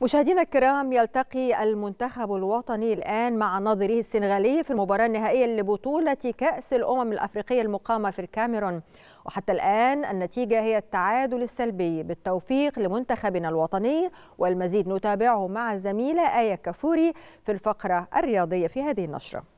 مشاهدينا الكرام يلتقي المنتخب الوطني الآن مع ناظره السنغالي في المباراة النهائية لبطولة كأس الأمم الأفريقية المقامة في الكاميرون وحتى الآن النتيجة هي التعادل السلبي بالتوفيق لمنتخبنا الوطني والمزيد نتابعه مع الزميلة آية كفوري في الفقرة الرياضية في هذه النشرة